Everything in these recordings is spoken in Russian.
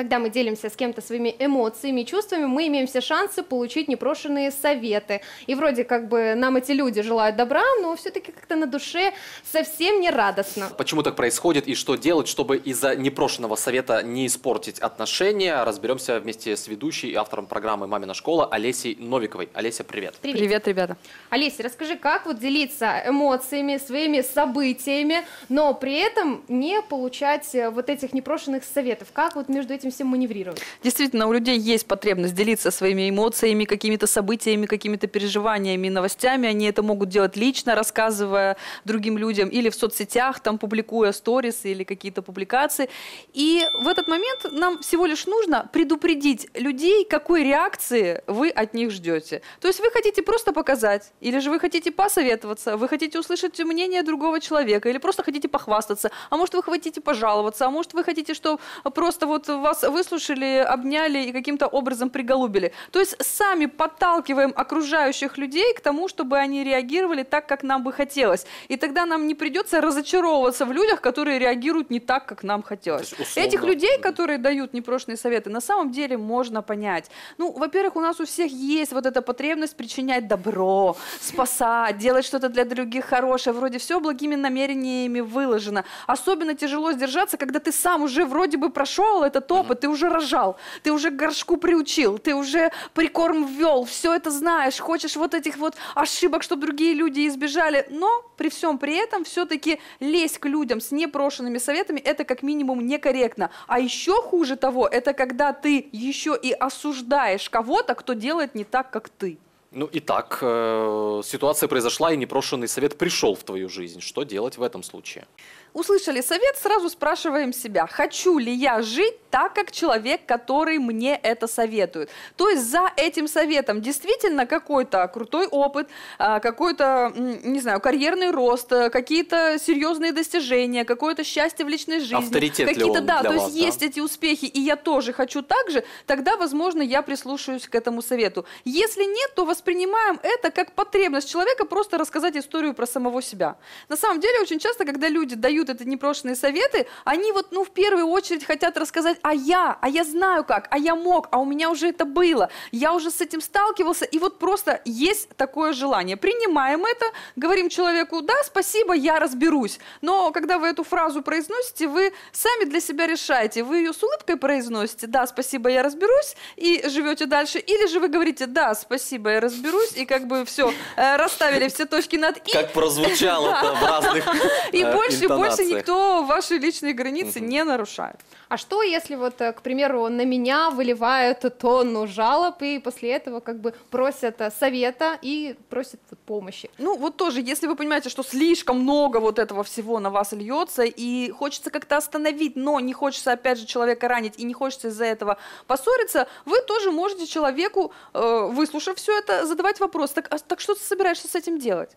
когда мы делимся с кем-то своими эмоциями, чувствами, мы имеем все шансы получить непрошенные советы. И вроде как бы нам эти люди желают добра, но все-таки как-то на душе совсем не радостно. Почему так происходит и что делать, чтобы из-за непрошенного совета не испортить отношения, разберемся вместе с ведущей и автором программы «Мамина школа» Олесей Новиковой. Олеся, привет. Привет, привет ребята. Олеся, расскажи, как вот делиться эмоциями, своими событиями, но при этом не получать э, вот этих непрошенных советов? Как вот между этим этим всем маневрировать. Действительно, у людей есть потребность делиться своими эмоциями, какими-то событиями, какими-то переживаниями, новостями. Они это могут делать лично, рассказывая другим людям или в соцсетях, там публикуя сторис или какие-то публикации. И в этот момент нам всего лишь нужно предупредить людей, какой реакции вы от них ждете. То есть вы хотите просто показать, или же вы хотите посоветоваться, вы хотите услышать мнение другого человека, или просто хотите похвастаться, а может вы хотите пожаловаться, а может вы хотите, что просто вот вам вас выслушали, обняли и каким-то образом приголубили. То есть сами подталкиваем окружающих людей к тому, чтобы они реагировали так, как нам бы хотелось. И тогда нам не придется разочаровываться в людях, которые реагируют не так, как нам хотелось. Есть, Этих людей, которые дают непрошенные советы, на самом деле можно понять. Ну, во-первых, у нас у всех есть вот эта потребность причинять добро, спасать, делать что-то для других хорошее. Вроде все благими намерениями выложено. Особенно тяжело сдержаться, когда ты сам уже вроде бы прошел этот опыт, ты уже рожал, ты уже горшку приучил, ты уже прикорм ввел, все это знаешь, хочешь вот этих вот ошибок, чтобы другие люди избежали, но при всем при этом все-таки лезть к людям с непрошенными советами, это как минимум некорректно. А еще хуже того, это когда ты еще и осуждаешь кого-то, кто делает не так, как ты. Ну и так, э, ситуация произошла, и непрошенный совет пришел в твою жизнь. Что делать в этом случае? Услышали совет, сразу спрашиваем себя, хочу ли я жить так, как человек, который мне это советует. То есть за этим советом действительно какой-то крутой опыт, а, какой-то, не знаю, карьерный рост, э, какие-то серьезные достижения, какое-то счастье в личной жизни. Авторитет какие-то, да, то вас, есть да? есть эти успехи, и я тоже хочу так же, тогда, возможно, я прислушаюсь к этому совету. Если нет, то воспринимаем это как потребность человека просто рассказать историю про самого себя. На самом деле, очень часто, когда люди дают эти непрошенные советы, они вот, ну, в первую очередь хотят рассказать а я, а я знаю как, а я мог, а у меня уже это было, я уже с этим сталкивался, и вот просто есть такое желание. Принимаем это, говорим человеку, да, спасибо, я разберусь. Но когда вы эту фразу произносите, вы сами для себя решаете, вы ее с улыбкой произносите, да, спасибо, я разберусь, и живете дальше, или же вы говорите, да, спасибо, я разберусь, и как бы все, э, расставили все точки над «и». Как прозвучало это в разных И э, больше, больше никто ваши личные границы не нарушает. А что, если если вот, э, к примеру, на меня выливают тонну жалоб, и после этого как бы просят э, совета и просят вот, помощи? Ну, вот тоже, если вы понимаете, что слишком много вот этого всего на вас льется, и хочется как-то остановить, но не хочется, опять же, человека ранить, и не хочется из-за этого поссориться, вы тоже можете человеку, э, выслушав все это, задавать вопрос, так, а, так что ты собираешься с этим делать?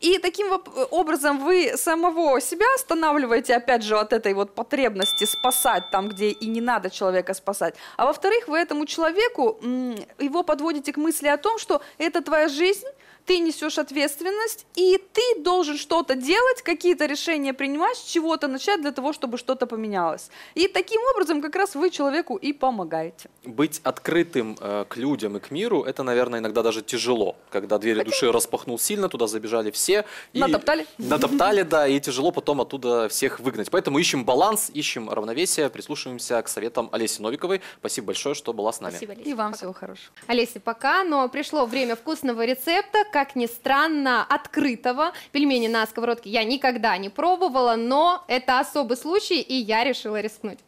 И таким э, образом вы самого себя останавливаете, опять же, от этой вот потребности спасать там, где и не надо человека спасать. А во-вторых, вы этому человеку его подводите к мысли о том, что это твоя жизнь, ты несешь ответственность, и ты должен что-то делать, какие-то решения принимать, чего-то начать для того, чтобы что-то поменялось. И таким образом как раз вы человеку и помогаете. Быть открытым э, к людям и к миру, это, наверное, иногда даже тяжело, когда двери Хотя... души распахнул сильно, туда забежали все. И... Натоптали. Натоптали, да, и тяжело потом оттуда всех выгнать. Поэтому ищем баланс, ищем равновесие, прислушиваемся к советам Олеси Новиковой. Спасибо большое, что была с нами. Спасибо, Олеся. И вам пока. всего хорошего. Олеся, пока, но пришло время вкусного рецепта, как ни странно, открытого. Пельмени на сковородке я никогда не пробовала, но это особый случай, и я решила рискнуть.